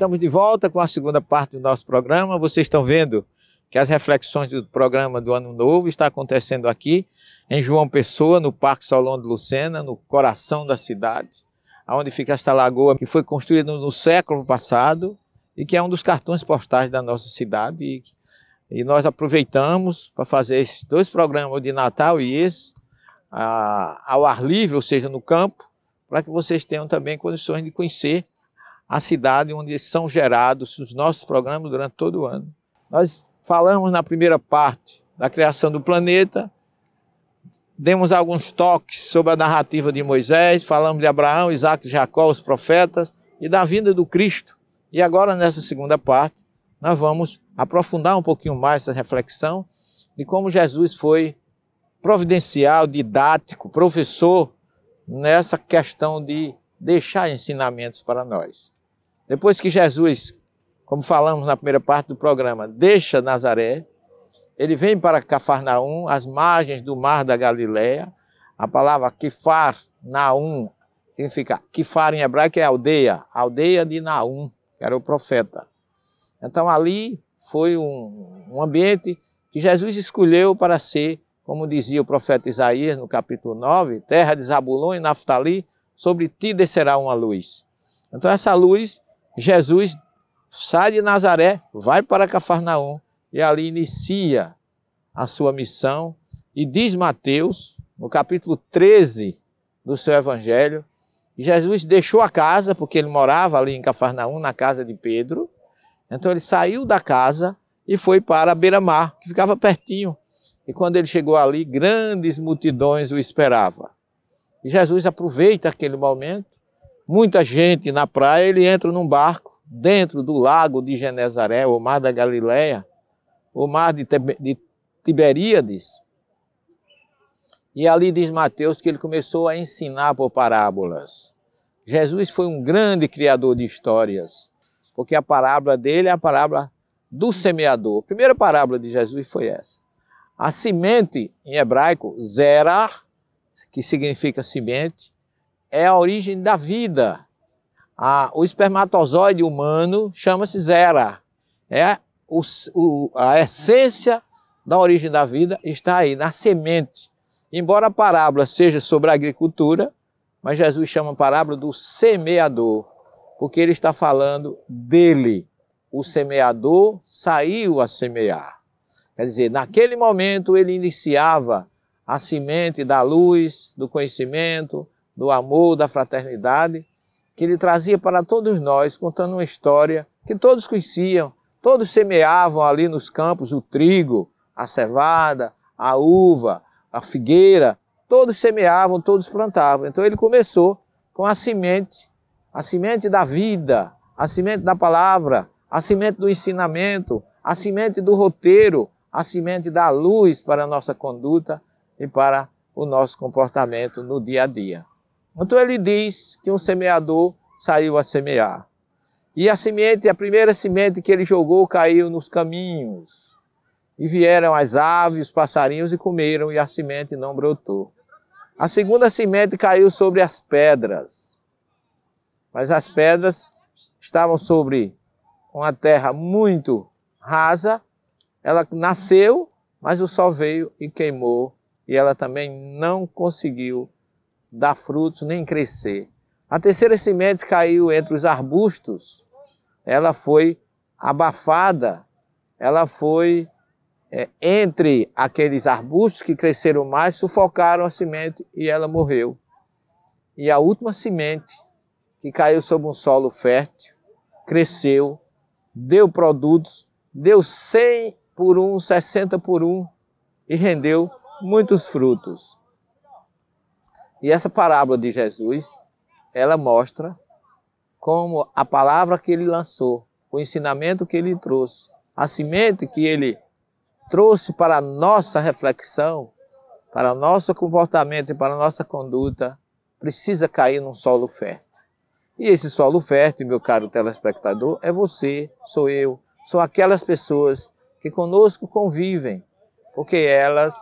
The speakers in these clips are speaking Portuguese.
Estamos de volta com a segunda parte do nosso programa. Vocês estão vendo que as reflexões do programa do Ano Novo está acontecendo aqui em João Pessoa, no Parque Solon de Lucena, no coração da cidade, onde fica esta lagoa que foi construída no século passado e que é um dos cartões postais da nossa cidade. E, nós aproveitamos para fazer esses dois programas de Natal e esse ao ar livre, ou seja, no campo, para que vocês tenham também condições de conhecer a cidade onde são gerados os nossos programas durante todo o ano. Nós falamos na primeira parte da criação do planeta, demos alguns toques sobre a narrativa de Moisés, falamos de Abraão, Isaac, Jacó, os profetas e da vinda do Cristo. E agora, nessa segunda parte, nós vamos aprofundar um pouquinho mais essa reflexão de como Jesus foi providencial, didático, professor nessa questão de deixar ensinamentos para nós. Depois que Jesus, como falamos na primeira parte do programa, deixa Nazaré, ele vem para Cafarnaum, às margens do mar da Galiléia. A palavra Kifar Naum significa Kifar em hebraico é aldeia, aldeia de Naum, que era o profeta. Então ali foi um, um ambiente que Jesus escolheu para ser, como dizia o profeta Isaías no capítulo 9, terra de Zabulon e Naftali, sobre ti descerá uma luz. Então essa luz Jesus sai de Nazaré, vai para Cafarnaum e ali inicia a sua missão. E diz Mateus, no capítulo 13 do seu evangelho, Jesus deixou a casa, porque ele morava ali em Cafarnaum, na casa de Pedro. Então ele saiu da casa e foi para a Beira-Mar, que ficava pertinho. E quando ele chegou ali, grandes multidões o esperavam. E Jesus aproveita aquele momento Muita gente na praia, ele entra num barco dentro do lago de Genezaré, o mar da Galileia, o mar de, de Tiberíades. E ali diz Mateus que ele começou a ensinar por parábolas. Jesus foi um grande criador de histórias, porque a parábola dele é a parábola do semeador. A primeira parábola de Jesus foi essa. A semente, em hebraico, zerar, que significa semente, é a origem da vida. o espermatozoide humano chama-se Zera. É o, o, a essência da origem da vida está aí, na semente. Embora a parábola seja sobre a agricultura, mas Jesus chama a parábola do semeador, porque ele está falando dele. O semeador saiu a semear. Quer dizer, naquele momento ele iniciava a semente da luz, do conhecimento, do amor, da fraternidade, que ele trazia para todos nós, contando uma história que todos conheciam. Todos semeavam ali nos campos o trigo, a cevada, a uva, a figueira. Todos semeavam, todos plantavam. Então ele começou com a semente, a semente da vida, a semente da palavra, a semente do ensinamento, a semente do roteiro, a semente da luz para a nossa conduta e para o nosso comportamento no dia a dia. Então ele diz que um semeador saiu a semear. E a semente, a primeira semente que ele jogou caiu nos caminhos. E vieram as aves, os passarinhos e comeram, e a semente não brotou. A segunda semente caiu sobre as pedras. Mas as pedras estavam sobre uma terra muito rasa. Ela nasceu, mas o sol veio e queimou, e ela também não conseguiu dar frutos nem crescer. A terceira semente caiu entre os arbustos, ela foi abafada, ela foi é, entre aqueles arbustos que cresceram mais, sufocaram a semente e ela morreu. E a última semente, que caiu sobre um solo fértil, cresceu, deu produtos, deu 100 por um, 60 por um e rendeu muitos frutos. E essa parábola de Jesus, ela mostra como a palavra que ele lançou, o ensinamento que ele trouxe, a semente que ele trouxe para a nossa reflexão, para o nosso comportamento e para a nossa conduta, precisa cair num solo fértil. E esse solo fértil, meu caro telespectador, é você, sou eu, são aquelas pessoas que conosco convivem, porque elas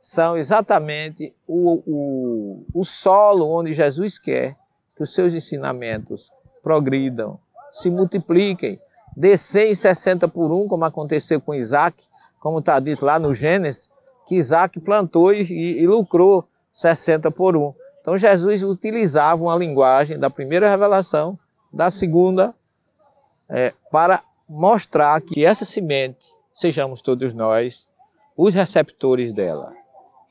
são exatamente o, o, o solo onde Jesus quer que os seus ensinamentos progridam, se multipliquem, dê 160 por um, como aconteceu com Isaac, como está dito lá no Gênesis, que Isaac plantou e, e, lucrou 60 por um. Então Jesus utilizava uma linguagem da primeira revelação, da segunda, é, para mostrar que essa semente sejamos todos nós os receptores dela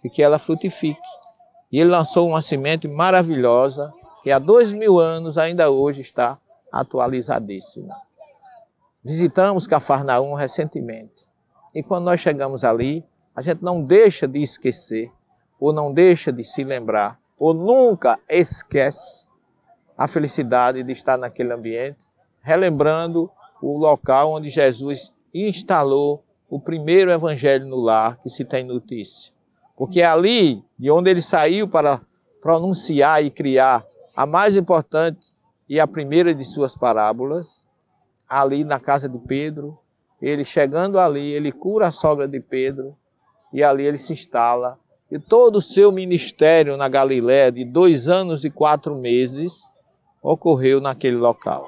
e que ela frutifique. E ele lançou uma semente maravilhosa, que há dois mil anos ainda hoje está atualizadíssima. Visitamos Cafarnaum recentemente. E quando nós chegamos ali, a gente não deixa de esquecer, ou não deixa de se lembrar, ou nunca esquece a felicidade de estar naquele ambiente, relembrando o local onde Jesus instalou o primeiro evangelho no lar que se tem notícia. Porque ali, de onde ele saiu para pronunciar e criar a mais importante e a primeira de suas parábolas, ali na casa de Pedro, ele chegando ali, ele cura a sogra de Pedro e ali ele se instala. E todo o seu ministério na Galiléia, de dois anos e quatro meses, ocorreu naquele local.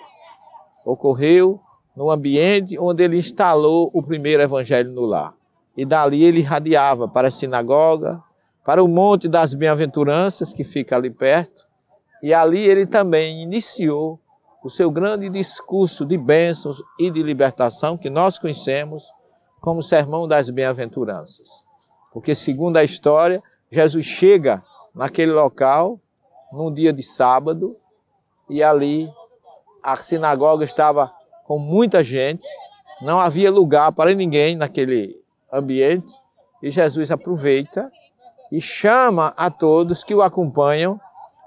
Ocorreu no ambiente onde ele instalou o primeiro evangelho no lar e dali ele irradiava para a sinagoga, para o Monte das Bem-aventuranças, que fica ali perto, e ali ele também iniciou o seu grande discurso de bênçãos e de libertação, que nós conhecemos como Sermão das Bem-aventuranças. Porque, segundo a história, Jesus chega naquele local, num dia de sábado, e ali a sinagoga estava com muita gente, não havia lugar para ninguém naquele ambiente e Jesus aproveita e chama a todos que o acompanham.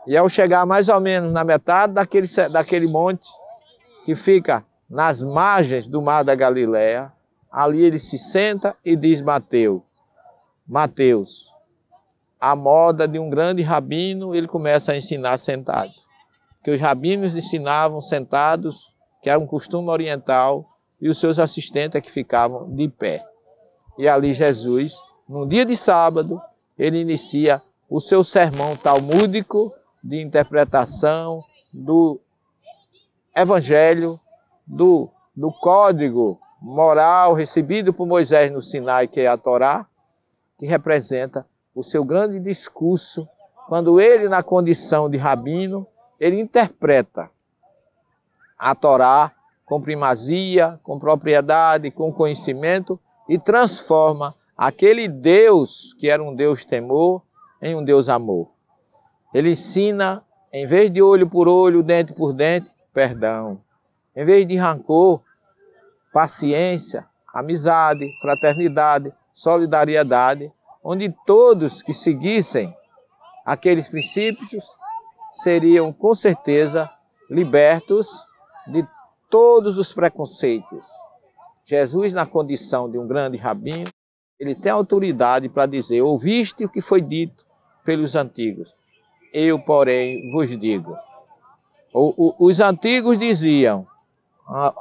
E ao chegar mais ou menos na metade daquele, daquele monte que fica nas margens do mar da Galiléia, ali ele se senta e diz Mateus, Mateus, a moda de um grande rabino, ele começa a ensinar sentado. Que os rabinos ensinavam sentados, que era um costume oriental, e os seus assistentes é que ficavam de pé. E ali Jesus, num dia de sábado, ele inicia o seu sermão talmúdico de interpretação do evangelho, do, do código moral recebido por Moisés no Sinai, que é a Torá, que representa o seu grande discurso, quando ele, na condição de rabino, ele interpreta a Torá com primazia, com propriedade, com conhecimento, e transforma aquele Deus que era um Deus temor em um Deus amor. Ele ensina, em vez de olho por olho, dente por dente, perdão. Em vez de rancor, paciência, amizade, fraternidade, solidariedade, onde todos que seguissem aqueles princípios seriam com certeza libertos de todos os preconceitos, Jesus, na condição de um grande rabino, ele tem autoridade para dizer: Ouviste o que foi dito pelos antigos, eu, porém, vos digo. O, o, os antigos diziam: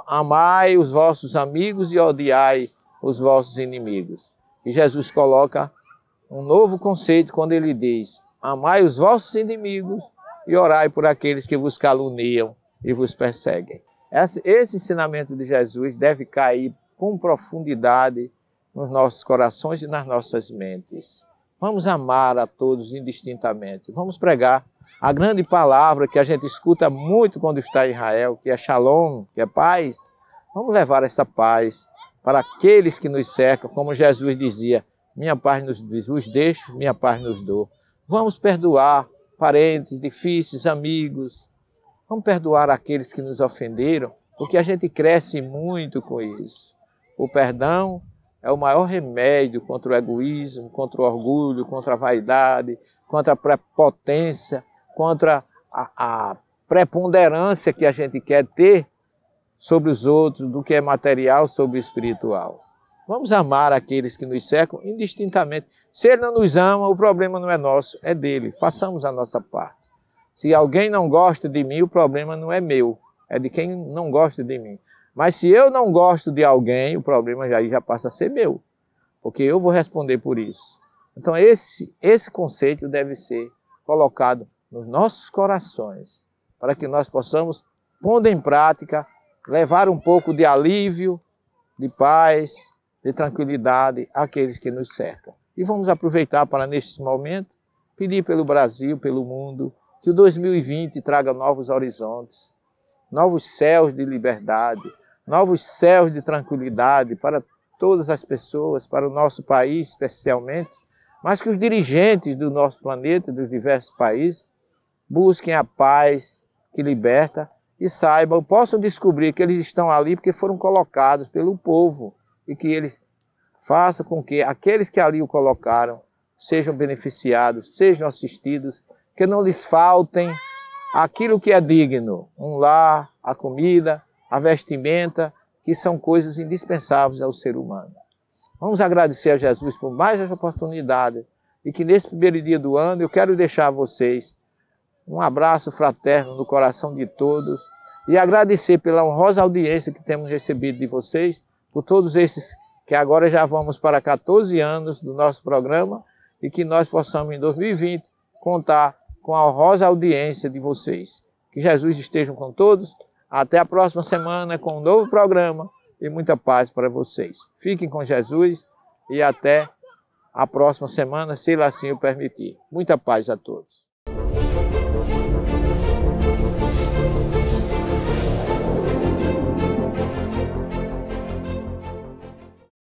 Amai os vossos amigos e odiai os vossos inimigos. E Jesus coloca um novo conceito quando ele diz: Amai os vossos inimigos e orai por aqueles que vos caluniam e vos perseguem. Esse ensinamento de Jesus deve cair com profundidade nos nossos corações e nas nossas mentes. Vamos amar a todos indistintamente. Vamos pregar a grande palavra que a gente escuta muito quando está em Israel, que é shalom, que é paz. Vamos levar essa paz para aqueles que nos cercam, como Jesus dizia: Minha paz nos, vos deixo, minha paz nos dou. Vamos perdoar parentes, difíceis, amigos, Vamos perdoar aqueles que nos ofenderam, porque a gente cresce muito com isso. O perdão é o maior remédio contra o egoísmo, contra o orgulho, contra a vaidade, contra a prepotência, contra a, a preponderância que a gente quer ter sobre os outros, do que é material sobre o espiritual. Vamos amar aqueles que nos cercam indistintamente. Se ele não nos ama, o problema não é nosso, é dele. Façamos a nossa parte. Se alguém não gosta de mim, o problema não é meu, é de quem não gosta de mim. Mas se eu não gosto de alguém, o problema já, já passa a ser meu, porque eu vou responder por isso. Então, esse, esse conceito deve ser colocado nos nossos corações, para que nós possamos pondo em prática, levar um pouco de alívio, de paz, de tranquilidade àqueles que nos cercam. E vamos aproveitar para, neste momento, pedir pelo Brasil, pelo mundo, que o 2020 traga novos horizontes, novos céus de liberdade, novos céus de tranquilidade para todas as pessoas, para o nosso país especialmente, mas que os dirigentes do nosso planeta, dos diversos países, busquem a paz que liberta e saibam, possam descobrir que eles estão ali porque foram colocados pelo povo e que eles façam com que aqueles que ali o colocaram sejam beneficiados, sejam assistidos, que não lhes faltem aquilo que é digno, um lar, a comida, a vestimenta, que são coisas indispensáveis ao ser humano. Vamos agradecer a Jesus por mais essa oportunidade e que nesse primeiro dia do ano eu quero deixar a vocês um abraço fraterno no coração de todos e agradecer pela honrosa audiência que temos recebido de vocês, por todos esses que agora já vamos para 14 anos do nosso programa e que nós possamos em 2020 contar com a honrosa audiência de vocês. Que Jesus esteja com todos. Até a próxima semana com um novo programa e muita paz para vocês. Fiquem com Jesus e até a próxima semana, se ele assim o permitir. Muita paz a todos.